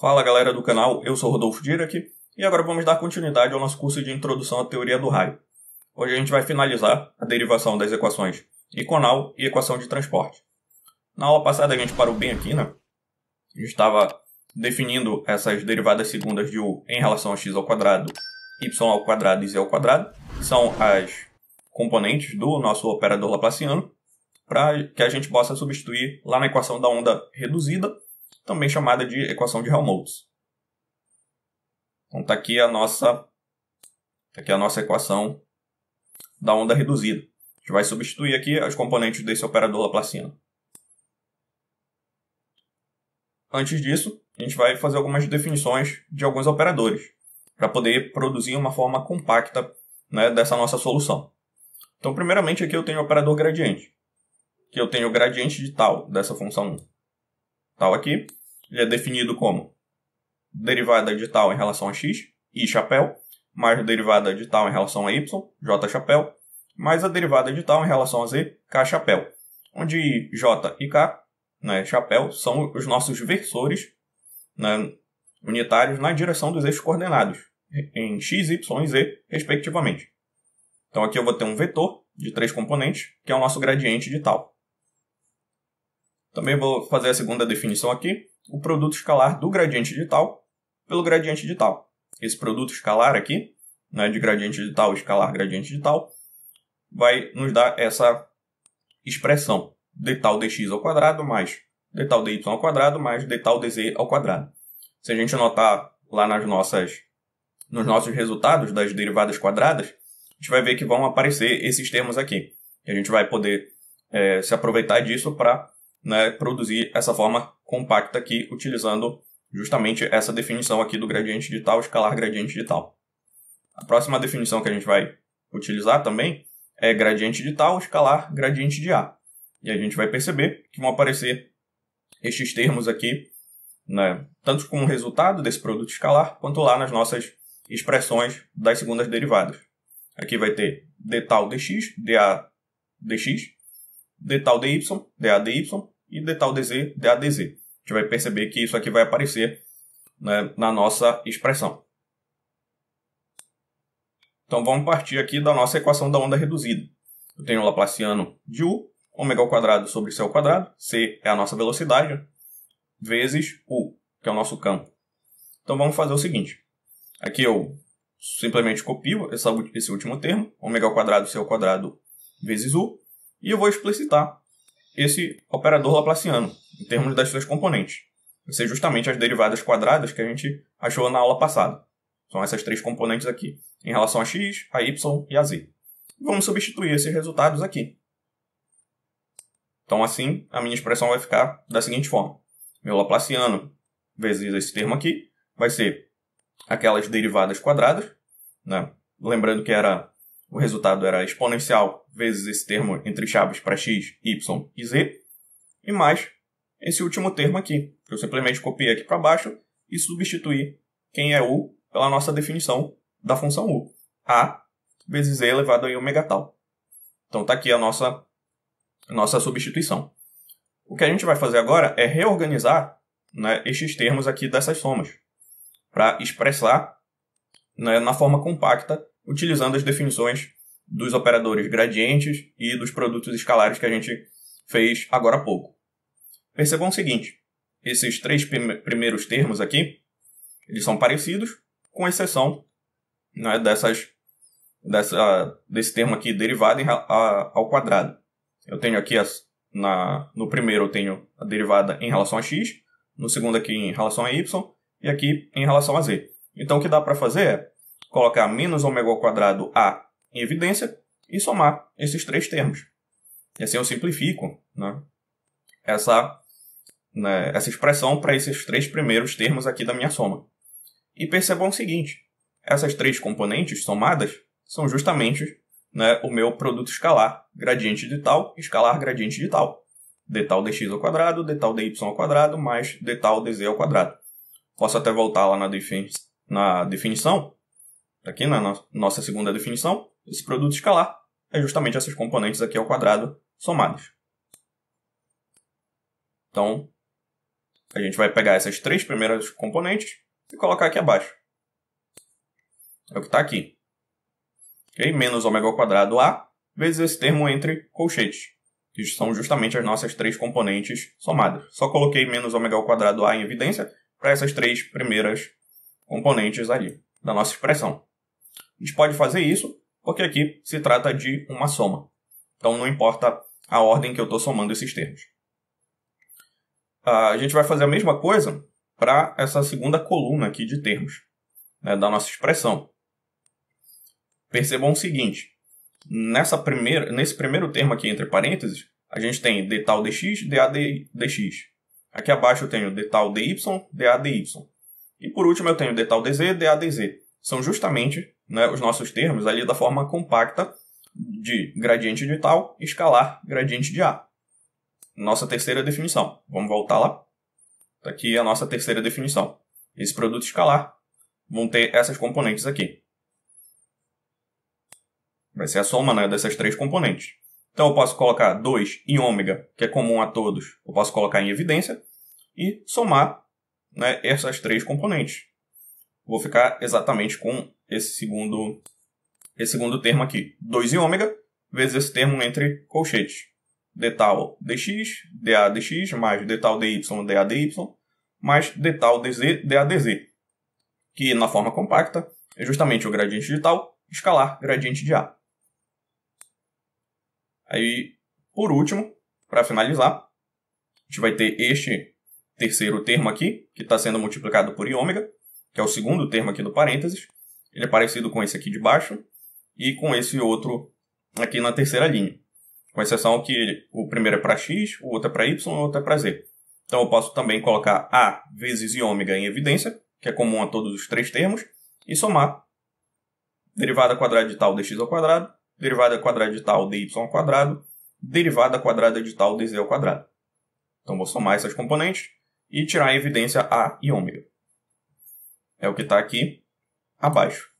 Fala galera do canal, eu sou Rodolfo Dirac e agora vamos dar continuidade ao nosso curso de Introdução à Teoria do Raio. Hoje a gente vai finalizar a derivação das equações iconal e equação de transporte. Na aula passada a gente parou bem aqui, né? A gente estava definindo essas derivadas segundas de u em relação a x ao quadrado, y ao quadrado e z ao quadrado, que são as componentes do nosso operador laplaciano, para que a gente possa substituir lá na equação da onda reduzida também chamada de equação de Helmholtz. Então está aqui a nossa tá aqui a nossa equação da onda reduzida. A gente vai substituir aqui as componentes desse operador laplaciano. Antes disso, a gente vai fazer algumas definições de alguns operadores para poder produzir uma forma compacta né, dessa nossa solução. Então, primeiramente, aqui eu tenho o operador gradiente, que eu tenho o gradiente de tal dessa função Tal aqui, é definido como derivada de tal em relação a x, i chapéu, mais a derivada de tal em relação a y, j chapéu, mais a derivada de tal em relação a z, k chapéu, onde j e k, né, chapéu, são os nossos versores né, unitários na direção dos eixos coordenados, em x, y e z, respectivamente. Então aqui eu vou ter um vetor de três componentes, que é o nosso gradiente de tal. Também vou fazer a segunda definição aqui, o produto escalar do gradiente de tal pelo gradiente de tal. Esse produto escalar aqui, né, de gradiente de tal, escalar gradiente de tal, vai nos dar essa expressão de tal dx ao quadrado mais de tal dy ao quadrado mais de tal dz ao quadrado. Se a gente notar lá nas nossas nos nossos resultados das derivadas quadradas, a gente vai ver que vão aparecer esses termos aqui. E a gente vai poder é, se aproveitar disso para né, produzir essa forma compacta aqui, utilizando justamente essa definição aqui do gradiente de tal, escalar gradiente de tal. A próxima definição que a gente vai utilizar também é gradiente de tal, escalar gradiente de A. E a gente vai perceber que vão aparecer estes termos aqui, né, tanto como resultado desse produto escalar, quanto lá nas nossas expressões das segundas derivadas. Aqui vai ter d tal dx, dA dx, detal dy, dady e detal dz, dadz. A gente vai perceber que isso aqui vai aparecer né, na nossa expressão. Então vamos partir aqui da nossa equação da onda reduzida. Eu tenho o Laplaciano de u, ômega ao quadrado sobre c ao quadrado, c é a nossa velocidade, vezes u, que é o nosso campo. Então vamos fazer o seguinte. Aqui eu simplesmente copio essa, esse último termo, ômega ao quadrado c ao quadrado vezes u, e eu vou explicitar esse operador laplaciano em termos das suas componentes. Vai ser justamente as derivadas quadradas que a gente achou na aula passada. São essas três componentes aqui, em relação a x, a y e a z. Vamos substituir esses resultados aqui. Então, assim, a minha expressão vai ficar da seguinte forma. Meu laplaciano vezes esse termo aqui vai ser aquelas derivadas quadradas, né? lembrando que era o resultado era exponencial vezes esse termo entre chaves para x, y e z, e mais esse último termo aqui, que eu simplesmente copiei aqui para baixo e substituí quem é u pela nossa definição da função u, a vezes z elevado a ômega tal. Então está aqui a nossa, nossa substituição. O que a gente vai fazer agora é reorganizar né, estes termos aqui dessas somas para expressar né, na forma compacta utilizando as definições dos operadores gradientes e dos produtos escalares que a gente fez agora há pouco. Percebam o seguinte: esses três primeiros termos aqui, eles são parecidos, com exceção né, dessas, dessa, desse termo aqui derivado ao quadrado. Eu tenho aqui as, na, no primeiro eu tenho a derivada em relação a x, no segundo aqui em relação a y e aqui em relação a z. Então o que dá para fazer é colocar menos ômega ao quadrado A em evidência e somar esses três termos. E assim eu simplifico né, essa, né, essa expressão para esses três primeiros termos aqui da minha soma. E percebam o seguinte, essas três componentes somadas são justamente né, o meu produto escalar, gradiente de tal, escalar gradiente de tal. d tal dx ao quadrado, d tal dy ao quadrado, mais d tal dz ao quadrado. Posso até voltar lá na, defini na definição Aqui na no nossa segunda definição, esse produto escalar é justamente essas componentes aqui ao quadrado somadas. Então, a gente vai pegar essas três primeiras componentes e colocar aqui abaixo. É o que está aqui. Okay? Menos ômega ao quadrado A vezes esse termo entre colchetes, que são justamente as nossas três componentes somadas. Só coloquei menos ômega ao quadrado A em evidência para essas três primeiras componentes ali da nossa expressão. A gente pode fazer isso porque aqui se trata de uma soma. Então não importa a ordem que eu estou somando esses termos. Ah, a gente vai fazer a mesma coisa para essa segunda coluna aqui de termos né, da nossa expressão. Percebam o seguinte: nessa primeira, nesse primeiro termo aqui entre parênteses, a gente tem d tal dx, dA dx. Aqui abaixo eu tenho d tal dy, dA dy. E por último eu tenho d tal dz, dA dz são justamente né, os nossos termos ali da forma compacta de gradiente de tal escalar gradiente de A. Nossa terceira definição. Vamos voltar lá. Está aqui a nossa terceira definição. Esse produto escalar vão ter essas componentes aqui. Vai ser a soma né, dessas três componentes. Então eu posso colocar 2 em ômega, que é comum a todos, eu posso colocar em evidência, e somar né, essas três componentes vou ficar exatamente com esse segundo, esse segundo termo aqui. 2 em ômega vezes esse termo entre colchetes. d tal dx, dA dx, mais d tal dy, dA dy, mais d tal dz, dA dz. Que na forma compacta é justamente o gradiente de tal escalar gradiente de A. Aí, por último, para finalizar, a gente vai ter este terceiro termo aqui, que está sendo multiplicado por i ômega, que é o segundo termo aqui do parênteses, ele é parecido com esse aqui de baixo e com esse outro aqui na terceira linha. Com exceção que o primeiro é para x, o outro é para y, e o outro é para z. Então eu posso também colocar a vezes i ômega em evidência, que é comum a todos os três termos, e somar derivada quadrada de tal dx ao quadrado, derivada quadrada de tal dy ao quadrado, derivada quadrada de tal dz ao quadrado. Então vou somar essas componentes e tirar em evidência a e ômega é o que está aqui abaixo.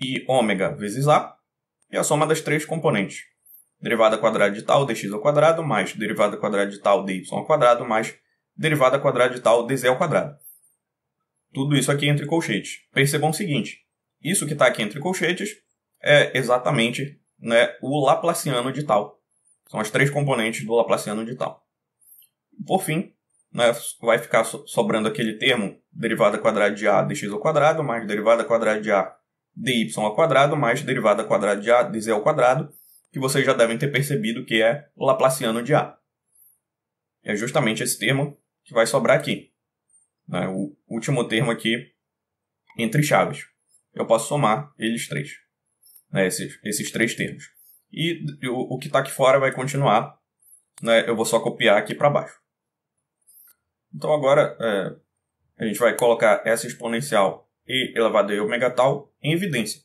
E ômega vezes A é a soma das três componentes. Derivada quadrada de tal dx ao quadrado mais derivada quadrada de tal dy ao quadrado mais derivada quadrada de tal dz ao quadrado. Tudo isso aqui entre colchetes. Percebam o seguinte, isso que está aqui entre colchetes é exatamente né, o laplaciano de tal. São as três componentes do laplaciano de tal. Por fim, né, vai ficar sobrando aquele termo derivada quadrada de a dx ao quadrado mais derivada quadrada de a dy ao quadrado mais derivada quadrada de a dz ao quadrado, que vocês já devem ter percebido que é o laplaciano de a. É justamente esse termo que vai sobrar aqui. Né, o último termo aqui entre chaves. Eu posso somar eles três, né, esses, esses três termos. E o, o que está aqui fora vai continuar. Né, eu vou só copiar aqui para baixo. Então agora é, a gente vai colocar essa exponencial e elevado a e ômega tal em evidência.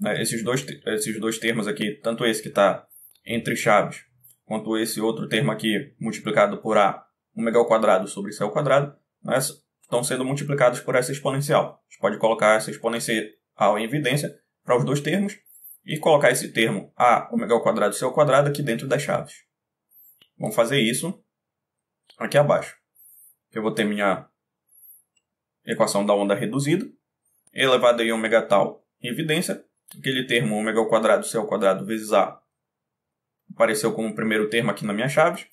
Né? Esses, dois, esses dois termos aqui, tanto esse que está entre chaves, quanto esse outro termo aqui multiplicado por a ômega ao quadrado sobre c ao quadrado, né? estão sendo multiplicados por essa exponencial. A gente pode colocar essa exponencial em evidência para os dois termos e colocar esse termo a ômega ao quadrado c ao quadrado aqui dentro das chaves. Vamos fazer isso aqui abaixo eu vou ter minha equação da onda reduzida, elevada em ômega tal em evidência, aquele termo ômega ao quadrado c ao quadrado vezes a apareceu como primeiro termo aqui na minha chave,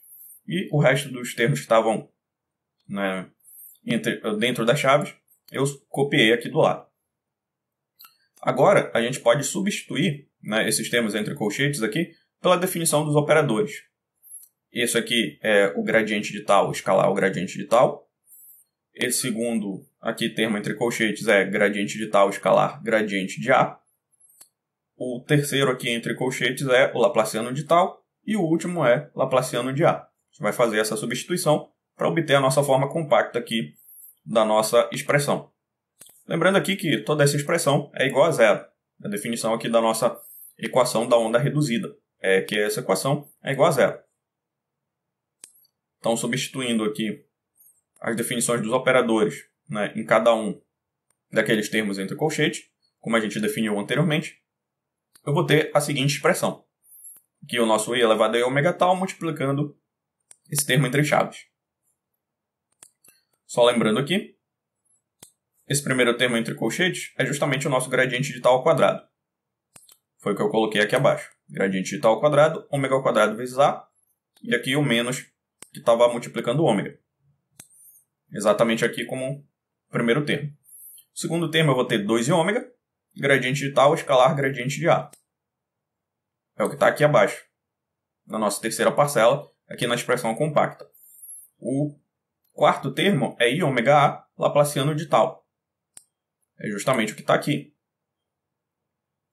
e o resto dos termos estavam né, entre, dentro das chaves, eu copiei aqui do lado. Agora, a gente pode substituir né, esses termos entre colchetes aqui pela definição dos operadores. Esse aqui é o gradiente de tal, escalar o gradiente de tal. Esse segundo, aqui, termo entre colchetes, é gradiente de tal, escalar gradiente de A. O terceiro aqui entre colchetes é o Laplaciano de tal. E o último é Laplaciano de A. A gente vai fazer essa substituição para obter a nossa forma compacta aqui da nossa expressão. Lembrando aqui que toda essa expressão é igual a zero. A definição aqui da nossa equação da onda reduzida é que essa equação é igual a zero. Então, substituindo aqui as definições dos operadores né, em cada um daqueles termos entre colchetes, como a gente definiu anteriormente, eu vou ter a seguinte expressão, que o nosso i elevado a ômega tal tá multiplicando esse termo entre chaves. Só lembrando aqui, esse primeiro termo entre colchetes é justamente o nosso gradiente de tal ao quadrado. Foi o que eu coloquei aqui abaixo. Gradiente de tal ao quadrado, ômega ao quadrado vezes a, e aqui o menos que estava multiplicando ômega. Exatamente aqui como primeiro termo. Segundo termo, eu vou ter 2 e ômega, gradiente de tal escalar gradiente de A. É o que está aqui abaixo, na nossa terceira parcela, aqui na expressão compacta. O quarto termo é I ômega A, laplaciano de tal. É justamente o que está aqui.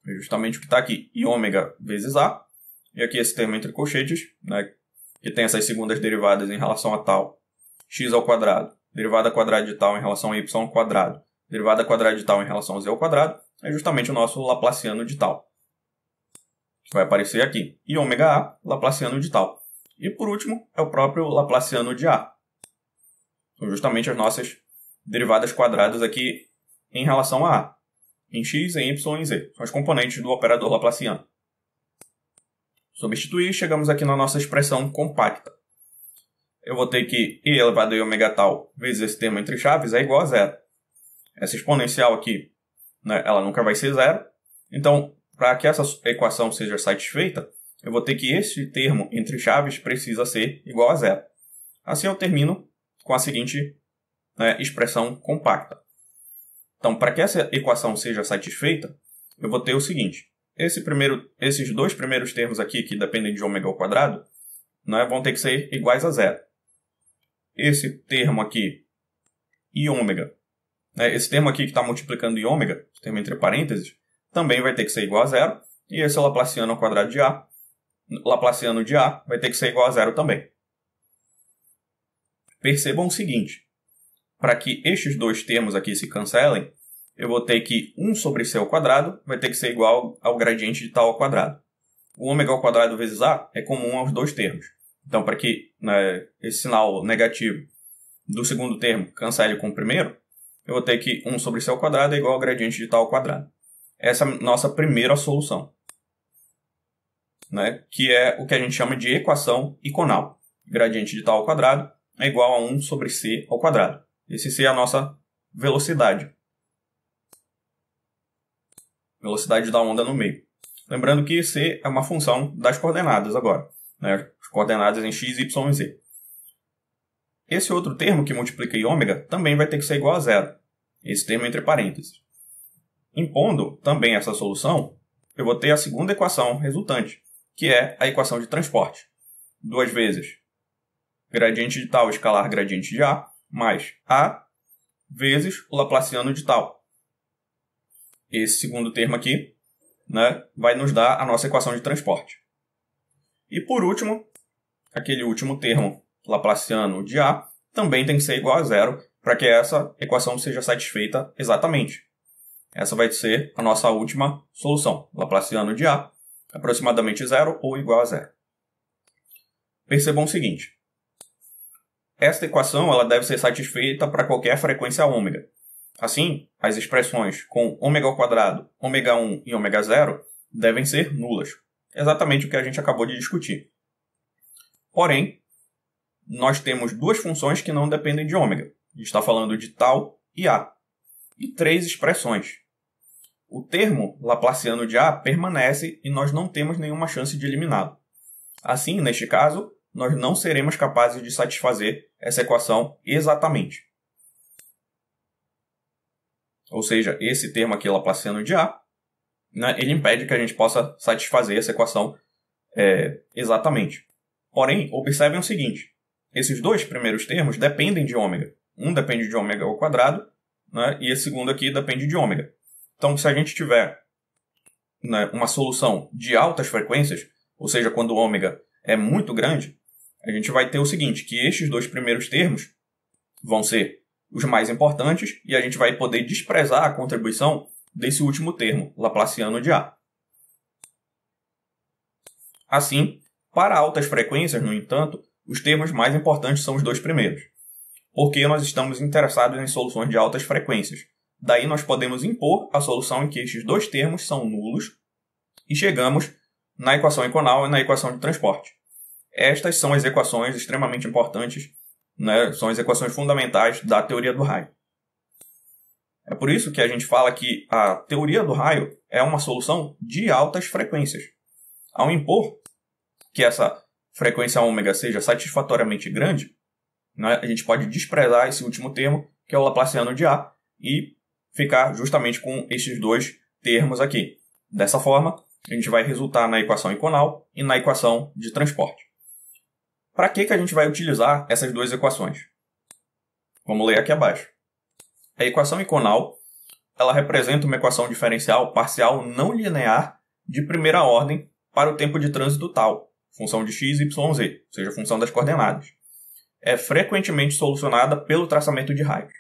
É justamente o que está aqui. I ômega vezes A. E aqui esse termo entre colchetes, né, que tem essas segundas derivadas em relação a tal, x ao quadrado, derivada quadrada de tal em relação a y ao quadrado, derivada quadrada de tal em relação a z ao quadrado, é justamente o nosso laplaciano de tal. Que vai aparecer aqui. E ômega A, laplaciano de tal. E por último, é o próprio laplaciano de A. São justamente as nossas derivadas quadradas aqui em relação a A, em x, em y e em z. São as componentes do operador laplaciano substituir, chegamos aqui na nossa expressão compacta. Eu vou ter que i elevado a ômega tal vezes esse termo entre chaves é igual a zero. Essa exponencial aqui, né, ela nunca vai ser zero. Então, para que essa equação seja satisfeita, eu vou ter que esse termo entre chaves precisa ser igual a zero. Assim eu termino com a seguinte né, expressão compacta. Então, para que essa equação seja satisfeita, eu vou ter o seguinte esse primeiro, esses dois primeiros termos aqui, que dependem de ômega ao quadrado, né, vão ter que ser iguais a zero. Esse termo aqui i ômega, né, esse termo aqui que está multiplicando em ômega, termo entre parênteses, também vai ter que ser igual a zero. E esse é Laplaciano ao quadrado de A, Laplaciano de A, vai ter que ser igual a zero também. Percebam o seguinte, para que estes dois termos aqui se cancelem, eu vou ter que 1 sobre c ao quadrado vai ter que ser igual ao gradiente de tal ao quadrado. O ômega ao quadrado vezes a é comum aos dois termos. Então, para que né, esse sinal negativo do segundo termo cancele com o primeiro, eu vou ter que 1 sobre c ao quadrado é igual ao gradiente de tal ao quadrado. Essa é a nossa primeira solução, né, que é o que a gente chama de equação iconal. Gradiente de tal ao quadrado é igual a 1 sobre c ao quadrado. Esse c é a nossa velocidade velocidade da onda no meio. Lembrando que C é uma função das coordenadas agora, né? as coordenadas em x, y e z. Esse outro termo que multiplica ômega também vai ter que ser igual a zero, esse termo entre parênteses. Impondo também essa solução, eu vou ter a segunda equação resultante, que é a equação de transporte. Duas vezes gradiente de tal escalar gradiente de A, mais A vezes o Laplaciano de tal, esse segundo termo aqui, né, vai nos dar a nossa equação de transporte. E por último, aquele último termo laplaciano de A também tem que ser igual a zero para que essa equação seja satisfeita exatamente. Essa vai ser a nossa última solução, laplaciano de A, aproximadamente zero ou igual a zero. Percebam o seguinte. Esta equação ela deve ser satisfeita para qualquer frequência ômega. Assim, as expressões com ômega ao quadrado, ômega 1 e ômega 0 devem ser nulas. Exatamente o que a gente acabou de discutir. Porém, nós temos duas funções que não dependem de ômega. A gente está falando de tal e A. E três expressões. O termo laplaciano de A permanece e nós não temos nenhuma chance de eliminá-lo. Assim, neste caso, nós não seremos capazes de satisfazer essa equação exatamente. Ou seja, esse termo aqui Laplaciano de A, né, ele impede que a gente possa satisfazer essa equação é, exatamente. Porém, observem o seguinte: esses dois primeiros termos dependem de ômega. Um depende de ômega ao quadrado, né, e esse segundo aqui depende de ômega. Então, se a gente tiver né, uma solução de altas frequências, ou seja, quando o ômega é muito grande, a gente vai ter o seguinte, que estes dois primeiros termos vão ser os mais importantes, e a gente vai poder desprezar a contribuição desse último termo, laplaciano de A. Assim, para altas frequências, no entanto, os termos mais importantes são os dois primeiros, porque nós estamos interessados em soluções de altas frequências. Daí nós podemos impor a solução em que estes dois termos são nulos e chegamos na equação econal e na equação de transporte. Estas são as equações extremamente importantes né? São as equações fundamentais da teoria do raio. É por isso que a gente fala que a teoria do raio é uma solução de altas frequências. Ao impor que essa frequência ômega seja satisfatoriamente grande, né, a gente pode desprezar esse último termo, que é o Laplaciano de A, e ficar justamente com esses dois termos aqui. Dessa forma, a gente vai resultar na equação iconal e na equação de transporte. Para que, que a gente vai utilizar essas duas equações? Vamos ler aqui abaixo. A equação iconal ela representa uma equação diferencial parcial não linear de primeira ordem para o tempo de trânsito tal, função de x, y, z, ou seja, função das coordenadas. É frequentemente solucionada pelo traçamento de raios.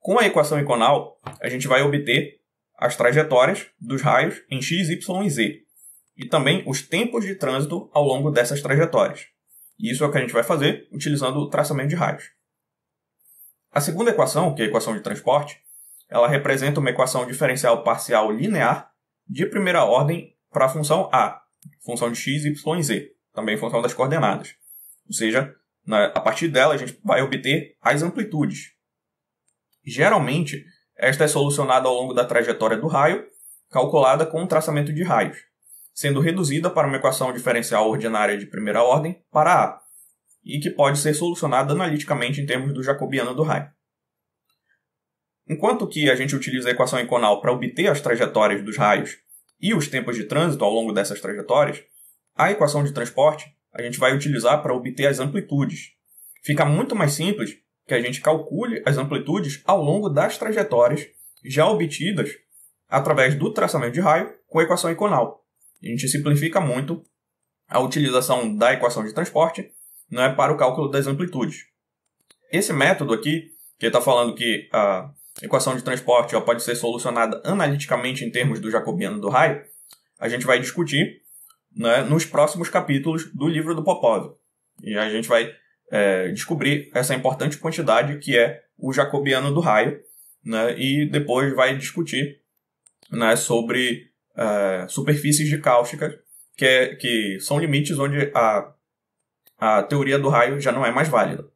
Com a equação iconal, a gente vai obter as trajetórias dos raios em x, y e z, e também os tempos de trânsito ao longo dessas trajetórias. E isso é o que a gente vai fazer utilizando o traçamento de raios. A segunda equação, que é a equação de transporte, ela representa uma equação diferencial parcial linear de primeira ordem para a função a, função de x, y e z, também função das coordenadas. Ou seja, na, a partir dela a gente vai obter as amplitudes. Geralmente, esta é solucionada ao longo da trajetória do raio, calculada com o traçamento de raios sendo reduzida para uma equação diferencial ordinária de primeira ordem para A, e que pode ser solucionada analiticamente em termos do jacobiano do raio. Enquanto que a gente utiliza a equação iconal para obter as trajetórias dos raios e os tempos de trânsito ao longo dessas trajetórias, a equação de transporte a gente vai utilizar para obter as amplitudes. Fica muito mais simples que a gente calcule as amplitudes ao longo das trajetórias já obtidas através do traçamento de raio com a equação iconal. A gente simplifica muito a utilização da equação de transporte não é para o cálculo das amplitudes. Esse método aqui, que está falando que a equação de transporte ó, pode ser solucionada analiticamente em termos do jacobiano do raio, a gente vai discutir né, nos próximos capítulos do livro do Popov. E a gente vai é, descobrir essa importante quantidade que é o jacobiano do raio, né, e depois vai discutir né, sobre uh, superfícies de cáustica, que, é, que são limites onde a, a teoria do raio já não é mais válida.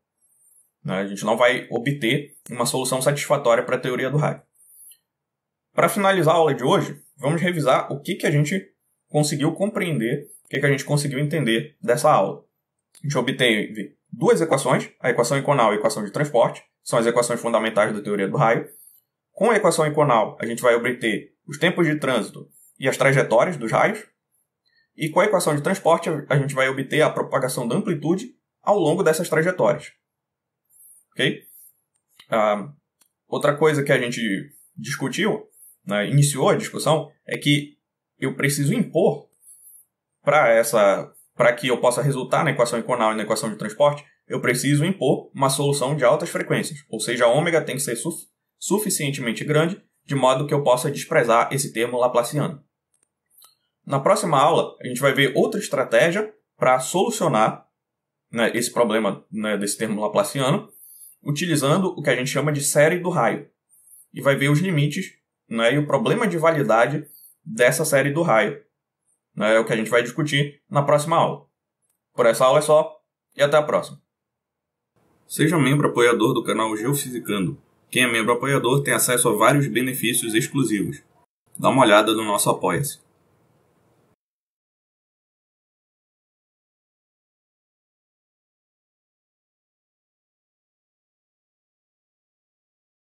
Né? A gente não vai obter uma solução satisfatória para a teoria do raio. Para finalizar a aula de hoje, vamos revisar o que, que a gente conseguiu compreender, o que, que a gente conseguiu entender dessa aula. A gente obteve duas equações, a equação econal e a equação de transporte, são as equações fundamentais da teoria do raio. Com a equação econal, a gente vai obter os tempos de trânsito e as trajetórias dos raios. E com a equação de transporte, a gente vai obter a propagação da amplitude ao longo dessas trajetórias. Ok? Ah, outra coisa que a gente discutiu, né, iniciou a discussão, é que eu preciso impor para essa para que eu possa resultar na equação econal e na equação de transporte, eu preciso impor uma solução de altas frequências, ou seja, a ômega tem que ser su suficientemente grande de modo que eu possa desprezar esse termo laplaciano. Na próxima aula, a gente vai ver outra estratégia para solucionar né, esse problema né, desse termo laplaciano, utilizando o que a gente chama de série do raio. E vai ver os limites né, e o problema de validade dessa série do raio. Né, é o que a gente vai discutir na próxima aula. Por essa aula é só e até a próxima. Seja membro apoiador do canal Geofisicando quem é membro apoiador tem acesso a vários benefícios exclusivos. Dá uma olhada no nosso Apoia-se.